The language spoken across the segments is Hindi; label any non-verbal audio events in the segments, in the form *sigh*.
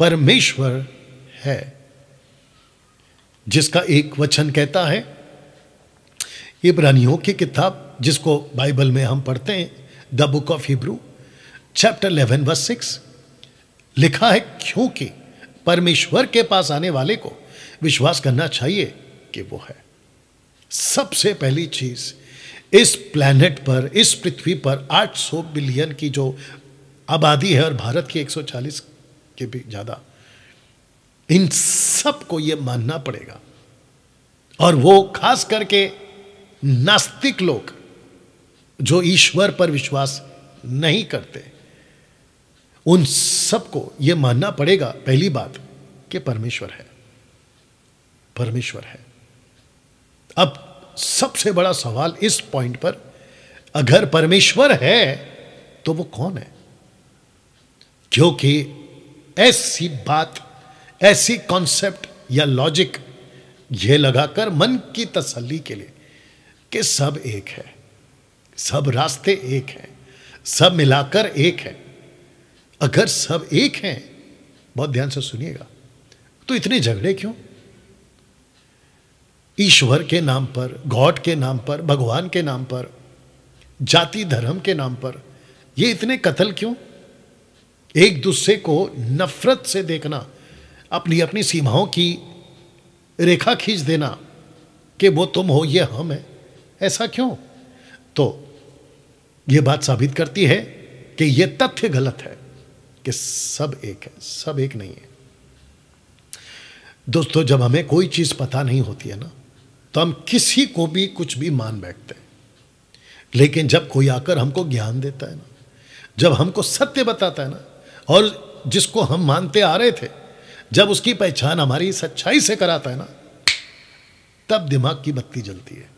परमेश्वर है जिसका एक वचन कहता है इब्रानियों की किताब जिसको बाइबल में हम पढ़ते हैं the book of Hebrew chapter eleven verse six लिखा है क्योंकि परमेश्वर के पास आने वाले को विश्वास करना चाहिए कि वो है सबसे पहली चीज इस प्लैनेट पर इस पृथ्वी पर 800 बिलियन की जो आबादी है और भारत की 140 के भी ज़्यादा इन सब को मानना पड़ेगा और वो खास करके नास्तिक लोग जो ईश्वर पर विश्वास नहीं करते उन सबको यह मानना पड़ेगा पहली बात कि परमेश्वर है परमेश्वर है अब सबसे बड़ा सवाल इस पॉइंट पर अगर परमेश्वर है तो वो कौन है क्योंकि ऐसी बात ऐसी कॉन्सेप्ट या लॉजिक ये लगाकर मन की तसल्ली के लिए कि सब एक है सब रास्ते एक हैं सब मिलाकर एक है अगर सब एक हैं बहुत ध्यान से सुनिएगा तो इतने झगड़े क्यों ईश्वर के नाम पर गॉड के नाम पर भगवान के नाम पर जाति धर्म के नाम पर ये इतने कत्ल क्यों एक दूसरे को नफरत से देखना अपनी अपनी सीमाओं की रेखा खींच देना कि वो तुम हो ये हम है ऐसा क्यों तो ये बात साबित करती है कि ये तथ्य गलत है कि सब एक है सब एक नहीं है दोस्तों जब हमें कोई चीज़ पता नहीं होती है ना तो हम किसी को भी कुछ भी मान बैठते हैं लेकिन जब कोई आकर हमको ज्ञान देता है ना जब हमको सत्य बताता है ना और जिसको हम मानते आ रहे थे जब उसकी पहचान हमारी सच्चाई से कराता है ना तब दिमाग की बत्ती जलती है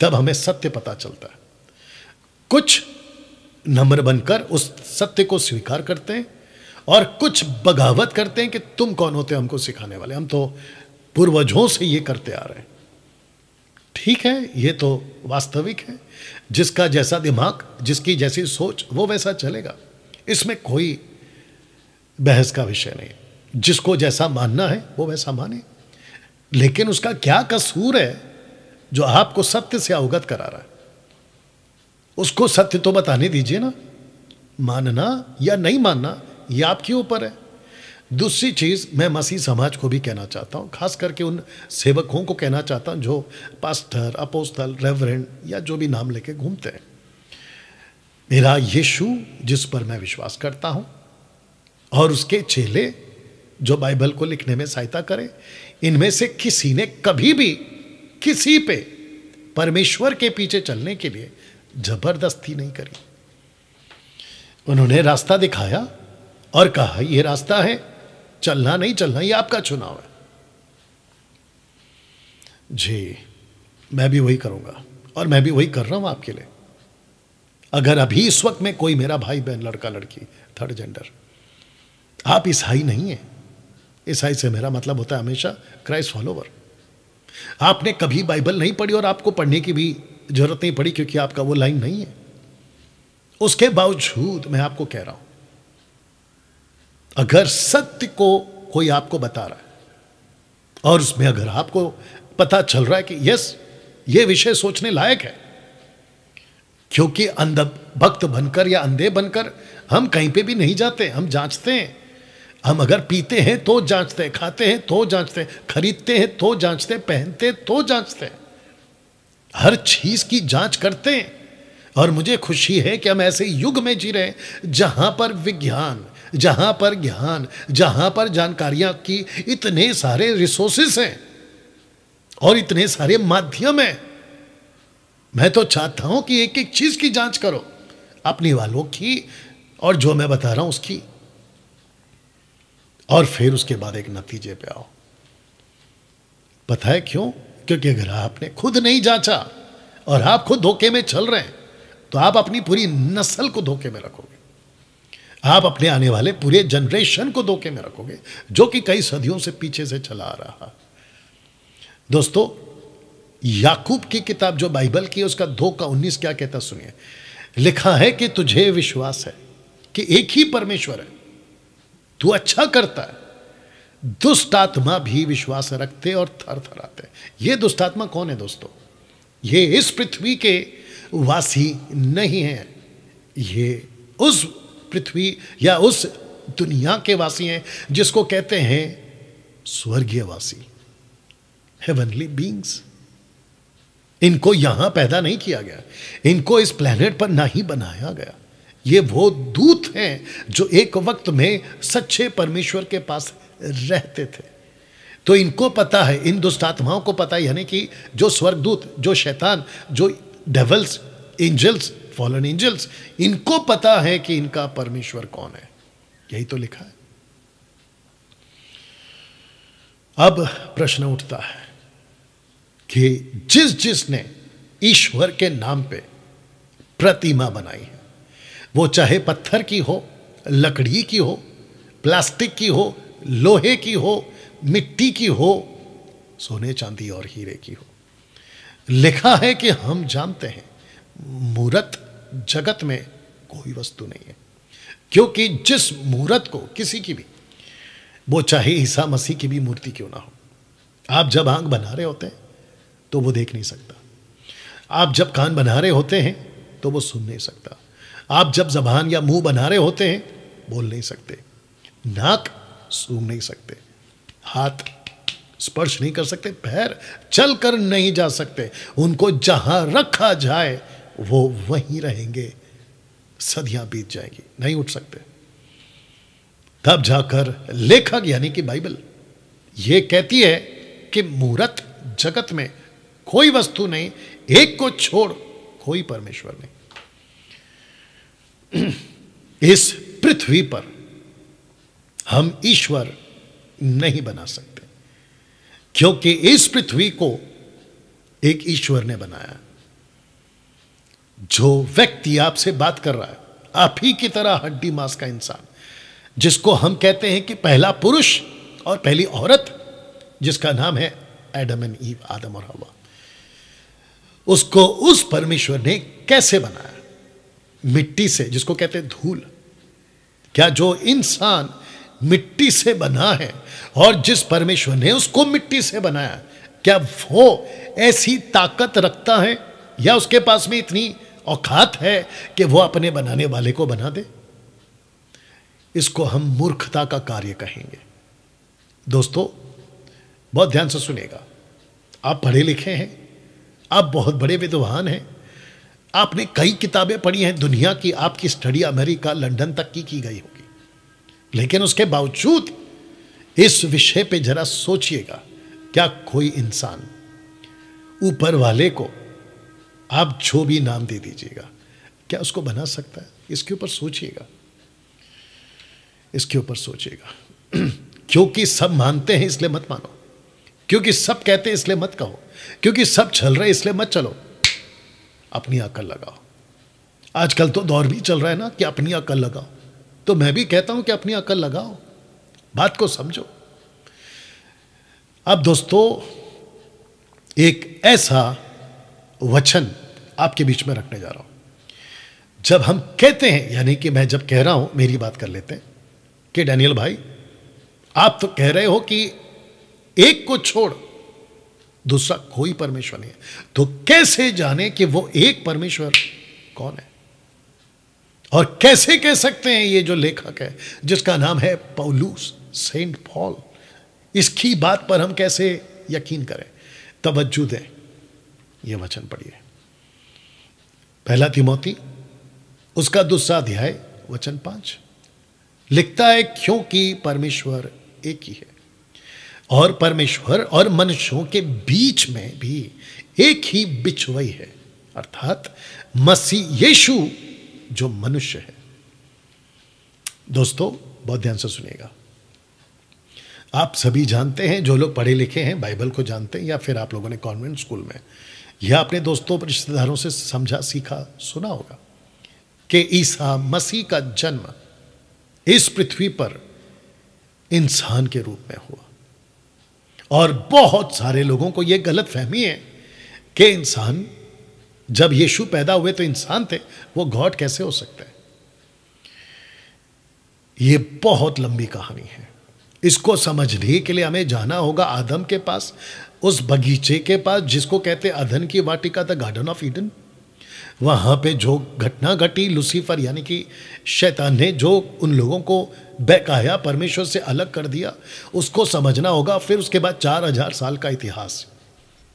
तब हमें सत्य पता चलता है कुछ नम्र बनकर उस सत्य को स्वीकार करते हैं और कुछ बगावत करते हैं कि तुम कौन होते हमको सिखाने वाले हम तो पूर्वजों से ये करते आ रहे हैं ठीक है ये तो वास्तविक है जिसका जैसा दिमाग जिसकी जैसी सोच वो वैसा चलेगा इसमें कोई बहस का विषय नहीं जिसको जैसा मानना है वो वैसा माने लेकिन उसका क्या कसूर है जो आपको सत्य से अवगत करा रहा है उसको सत्य तो बताने दीजिए ना मानना या नहीं मानना ये आपके ऊपर है दूसरी चीज़ मैं मसीह समाज को भी कहना चाहता हूं खास करके उन सेवकों को कहना चाहता हूं जो पास्टर अपोस्तल रेवरेंड या जो भी नाम लेके घूमते हैं मेरा यीशु जिस पर मैं विश्वास करता हूं और उसके चेले जो बाइबल को लिखने में सहायता करें इनमें से किसी ने कभी भी किसी पे परमेश्वर के पीछे चलने के लिए जबरदस्ती नहीं करी उन्होंने रास्ता दिखाया और कहा यह रास्ता है चलना नहीं चलना यह आपका चुनाव है जी मैं भी वही करूंगा और मैं भी वही कर रहा हूं आपके लिए अगर अभी इस वक्त में कोई मेरा भाई बहन लड़का लड़की थर्ड जेंडर आप ईसाई नहीं है ईसाई से मेरा मतलब होता है हमेशा क्राइस्ट फॉलोवर आपने कभी बाइबल नहीं पढ़ी और आपको पढ़ने की भी जरूरत नहीं पड़ी क्योंकि आपका वो लाइन नहीं है उसके बावजूद मैं आपको कह रहा हूं अगर सत्य को कोई आपको बता रहा है और उसमें अगर आपको पता चल रहा है कि यस ये विषय सोचने लायक है क्योंकि भक्त बनकर या अंधे बनकर हम कहीं पे भी नहीं जाते हम जांचते हैं हम अगर पीते हैं तो जांचते हैं खाते हैं तो जांचते हैं खरीदते हैं तो जांचते हैं पहनते हैं तो जांचते हैं हर चीज की जांच करते हैं और मुझे खुशी है कि हम ऐसे युग में जी रहे हैं जहां पर विज्ञान जहां पर ज्ञान जहां पर जानकारियां की इतने सारे रिसोर्सेस हैं और इतने सारे माध्यम हैं मैं तो चाहता हूं कि एक एक चीज की जांच करो अपने वालों की और जो मैं बता रहा हूं उसकी और फिर उसके बाद एक नतीजे पे आओ पता है क्यों क्योंकि अगर आपने खुद नहीं जांचा और आप खुद धोखे में चल रहे हैं तो आप अपनी पूरी नस्ल को धोखे में रखोगे आप अपने आने वाले पूरे जनरेशन को धोखे में रखोगे जो कि कई सदियों से पीछे से चला आ रहा दोस्तों याकूब की किताब जो बाइबल की है उसका धोखा उन्नीस क्या कहता सुनिए लिखा है कि तुझे विश्वास है कि एक ही परमेश्वर है तू अच्छा करता है दुष्ट आत्मा भी विश्वास रखते और थर थराते ये दुष्ट आत्मा कौन है दोस्तों ये इस पृथ्वी के वासी नहीं है ये उस पृथ्वी या उस दुनिया के वासी हैं जिसको कहते हैं स्वर्गीय वासी हेवनली बींग्स इनको यहां पैदा नहीं किया गया इनको इस प्लेनेट पर ना ही बनाया गया ये वो दूत हैं जो एक वक्त में सच्चे परमेश्वर के पास रहते थे तो इनको पता है इन दुष्ट आत्माओं को पता है यानी कि जो स्वर्गदूत जो शैतान जो डेवल्स एंजल्स फॉलन एंजल्स इनको पता है कि इनका परमेश्वर कौन है यही तो लिखा है अब प्रश्न उठता है कि जिस जिसने ईश्वर के नाम पे प्रतिमा बनाई वो चाहे पत्थर की हो लकड़ी की हो प्लास्टिक की हो लोहे की हो मिट्टी की हो सोने चांदी और हीरे की हो लिखा है कि हम जानते हैं मूर्त जगत में कोई वस्तु नहीं है क्योंकि जिस मूर्त को किसी की भी वो चाहे ईसा मसीह की भी मूर्ति क्यों ना हो आप जब आंख बना रहे होते हैं तो वो देख नहीं सकता आप जब कान बना रहे होते हैं तो वो सुन नहीं सकता आप जब जबान या मुंह बना रहे होते हैं बोल नहीं सकते नाक सूंघ नहीं सकते हाथ स्पर्श नहीं कर सकते पैर चल कर नहीं जा सकते उनको जहां रखा जाए वो वहीं रहेंगे सदियां बीत जाएंगी नहीं उठ सकते तब जाकर लेखक यानी कि बाइबल ये कहती है कि मुहूर्त जगत में कोई वस्तु नहीं एक को छोड़ कोई परमेश्वर नहीं इस पृथ्वी पर हम ईश्वर नहीं बना सकते क्योंकि इस पृथ्वी को एक ईश्वर ने बनाया जो व्यक्ति आपसे बात कर रहा है आप ही की तरह हड्डी मांस का इंसान जिसको हम कहते हैं कि पहला पुरुष और पहली औरत जिसका नाम है एडम एंड ईव आदम और हवा उसको उस परमेश्वर ने कैसे बनाया मिट्टी से जिसको कहते हैं धूल क्या जो इंसान मिट्टी से बना है और जिस परमेश्वर ने उसको मिट्टी से बनाया क्या वो ऐसी ताकत रखता है या उसके पास में इतनी औकात है कि वो अपने बनाने वाले को बना दे इसको हम मूर्खता का कार्य कहेंगे दोस्तों बहुत ध्यान से सुनेगा आप पढ़े लिखे हैं आप बहुत बड़े विद्वान हैं आपने कई किताबें पढ़ी हैं दुनिया की आपकी स्टडी अमेरिका लंदन तक की की गई होगी लेकिन उसके बावजूद इस विषय पे जरा सोचिएगा क्या कोई इंसान ऊपर वाले को आप जो भी नाम दे दीजिएगा क्या उसको बना सकता है इसके ऊपर सोचिएगा इसके ऊपर सोचिएगा *clears throat* क्योंकि सब मानते हैं इसलिए मत मानो क्योंकि सब कहते हैं इसलिए मत कहो क्योंकि सब चल रहे इसलिए मत चलो अपनी अकल लगाओ आजकल तो दौर भी चल रहा है ना कि अपनी अकल लगाओ तो मैं भी कहता हूं कि अपनी अकल लगाओ बात को समझो अब दोस्तों एक ऐसा वचन आपके बीच में रखने जा रहा हूं जब हम कहते हैं यानी कि मैं जब कह रहा हूं मेरी बात कर लेते हैं कि डैनियल भाई आप तो कह रहे हो कि एक को छोड़ दूसरा कोई परमेश्वर नहीं है तो कैसे जाने कि वो एक परमेश्वर कौन है और कैसे कह सकते हैं ये जो लेखक है जिसका नाम है पौलूस सेंट पॉल इसकी बात पर हम कैसे यकीन करें तवज्जो दें यह वचन पढ़िए पहला तिमोती उसका दूसरा अध्याय वचन पांच लिखता है क्योंकि परमेश्वर एक ही है और परमेश्वर और मनुष्यों के बीच में भी एक ही बिछवई है अर्थात मसीह यीशु जो मनुष्य है दोस्तों बहुत ध्यान से सुनिएगा आप सभी जानते हैं जो लोग पढ़े लिखे हैं बाइबल को जानते हैं या फिर आप लोगों ने कॉन्वेंट स्कूल में या अपने दोस्तों रिश्तेदारों से समझा सीखा सुना होगा कि ईसा मसीह का जन्म इस पृथ्वी पर इंसान के रूप में हुआ और बहुत सारे लोगों को यह गलत फहमी है कि इंसान जब यीशु पैदा हुए तो इंसान थे वो गॉड कैसे हो सकता है ये बहुत लंबी कहानी है इसको समझने के लिए हमें जाना होगा आदम के पास उस बगीचे के पास जिसको कहते अधन की वाटिका द गार्डन ऑफ ईडन वहाँ पे जो घटना घटी लूसीफर यानी कि शैतान ने जो उन लोगों को बहकाया परमेश्वर से अलग कर दिया उसको समझना होगा फिर उसके बाद चार हजार साल का इतिहास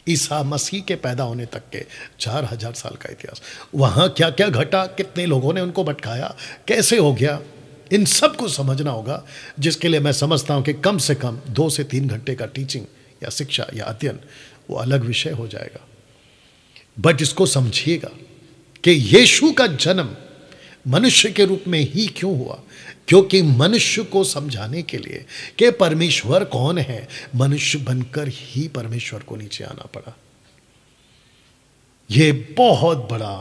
ईसा मसीह के पैदा होने तक के चार हजार साल का इतिहास वहाँ क्या क्या घटा कितने लोगों ने उनको भटकाया कैसे हो गया इन सब को समझना होगा जिसके लिए मैं समझता हूँ कि कम से कम दो से तीन घंटे का टीचिंग या शिक्षा या अध्ययन वो अलग विषय हो जाएगा बट इसको समझिएगा कि यीशु का जन्म मनुष्य के रूप में ही क्यों हुआ क्योंकि मनुष्य को समझाने के लिए कि परमेश्वर कौन है मनुष्य बनकर ही परमेश्वर को नीचे आना पड़ा यह बहुत बड़ा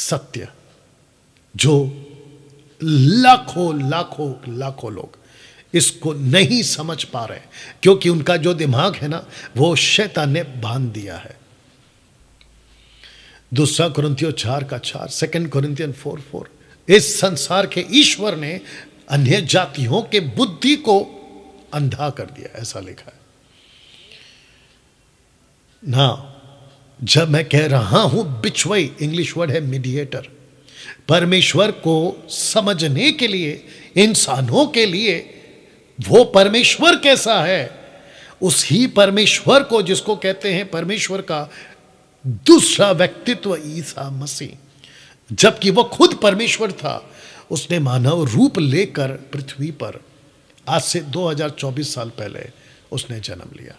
सत्य जो लाखों लाखों लाखों लोग इसको नहीं समझ पा रहे क्योंकि उनका जो दिमाग है ना वो शैतान ने बांध दिया है दूसरा कुरंतियों चार का चार सेकेंड कुरंतियन फोर फोर इस संसार के ईश्वर ने अन्य जातियों के बुद्धि को अंधा कर दिया ऐसा लिखा है ना जब मैं कह रहा हूं बिछवई इंग्लिश वर्ड है मीडिएटर परमेश्वर को समझने के लिए इंसानों के लिए वो परमेश्वर कैसा है उसी ही परमेश्वर को जिसको कहते हैं परमेश्वर का दूसरा व्यक्तित्व ईसा मसीह जबकि वह खुद परमेश्वर था उसने मानव रूप लेकर पृथ्वी पर आज से 2024 साल पहले उसने जन्म लिया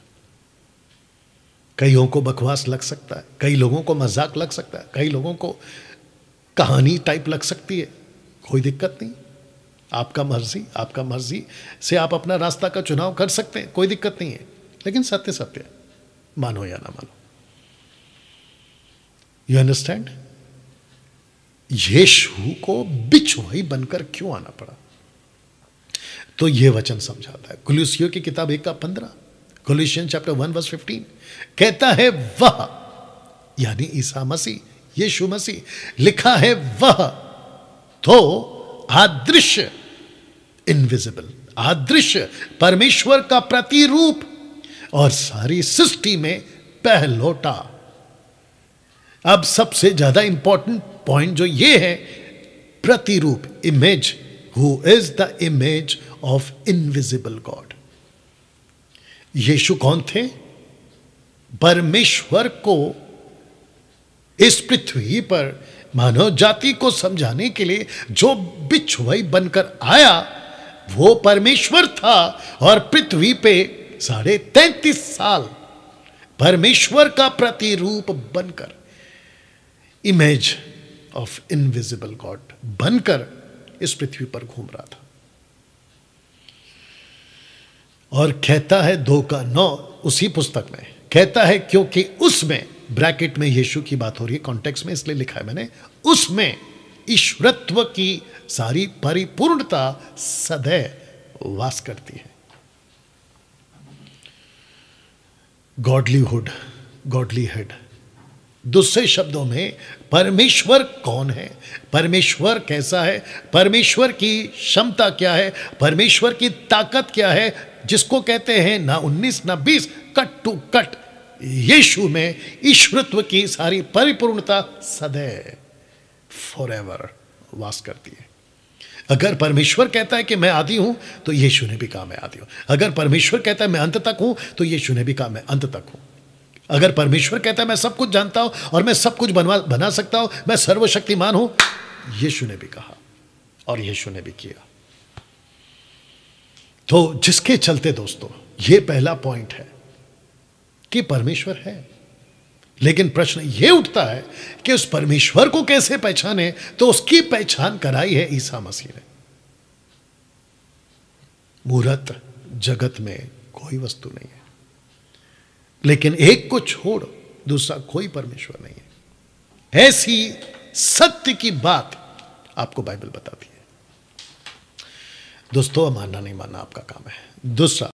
कईयों को बकवास लग सकता है कई लोगों को मजाक लग सकता है कई लोगों को कहानी टाइप लग सकती है कोई दिक्कत नहीं आपका मर्जी आपका मर्जी से आप अपना रास्ता का चुनाव कर सकते हैं कोई दिक्कत नहीं है लेकिन सत्य सत्य मानो या ना मानो यू अंडरस्टैंड यीशु को बिछुआई बनकर क्यों आना पड़ा तो यह वचन समझाता है कुलूसियों की किताब एक का पंद्रह Colossians chapter one verse fifteen कहता है वह यानी ईसा मसीह यीशु मसीह लिखा है वह तो आदृश्य इनविजिबल आदृश्य परमेश्वर का प्रतिरूप और सारी सृष्टि में पहलोटा अब सबसे ज्यादा इंपॉर्टेंट पॉइंट जो ये है प्रतिरूप image who is the image of invisible God Yeshu कौन थे परमेश्वर को इस पृथ्वी पर मानव जाति को समझाने के लिए जो बिछुआई बनकर आया वो परमेश्वर था और पृथ्वी पे साढ़े तैतीस साल परमेश्वर का प्रतिरूप बनकर इमेज ऑफ इनविजिबल गॉड बनकर इस पृथ्वी पर घूम रहा था और कहता है दो का नौ उसी पुस्तक में कहता है क्योंकि उसमें ब्रैकेट में यीशु की बात हो रही है कॉन्टेक्स्ट में इसलिए लिखा है मैंने उसमें ईश्वरत्व की सारी परिपूर्णता सदैव वास करती है गॉडलीहुड गॉडली हेड दूसरे शब्दों में परमेश्वर कौन है परमेश्वर कैसा है परमेश्वर की क्षमता क्या है परमेश्वर की ताकत क्या है जिसको कहते हैं ना 19 ना 20 कट टू कट यीशु में ईश्वरत्व की सारी परिपूर्णता सदैव फॉर एवर वास करती है अगर परमेश्वर कहता है कि मैं आदि हूं तो यीशु ने भी कहा मैं आदि हूं अगर परमेश्वर कहता है मैं अंत तक हूं तो यीशु ने भी कहा मैं अंत तक हूं अगर परमेश्वर कहता है मैं सब कुछ जानता हूं और मैं सब कुछ बनवा बना सकता हूं मैं सर्वशक्तिमान हूं यीशु ने भी कहा और यीशु ने भी किया तो जिसके चलते दोस्तों यह पहला पॉइंट है कि परमेश्वर है लेकिन प्रश्न यह उठता है कि उस परमेश्वर को कैसे पहचाने तो उसकी पहचान कराई है ईसा मसीह ने मूर्त जगत में कोई वस्तु नहीं है लेकिन एक को छोड़ दूसरा कोई परमेश्वर नहीं है ऐसी सत्य की बात आपको बाइबल बताती है दोस्तों मानना नहीं मानना आपका काम है दूसरा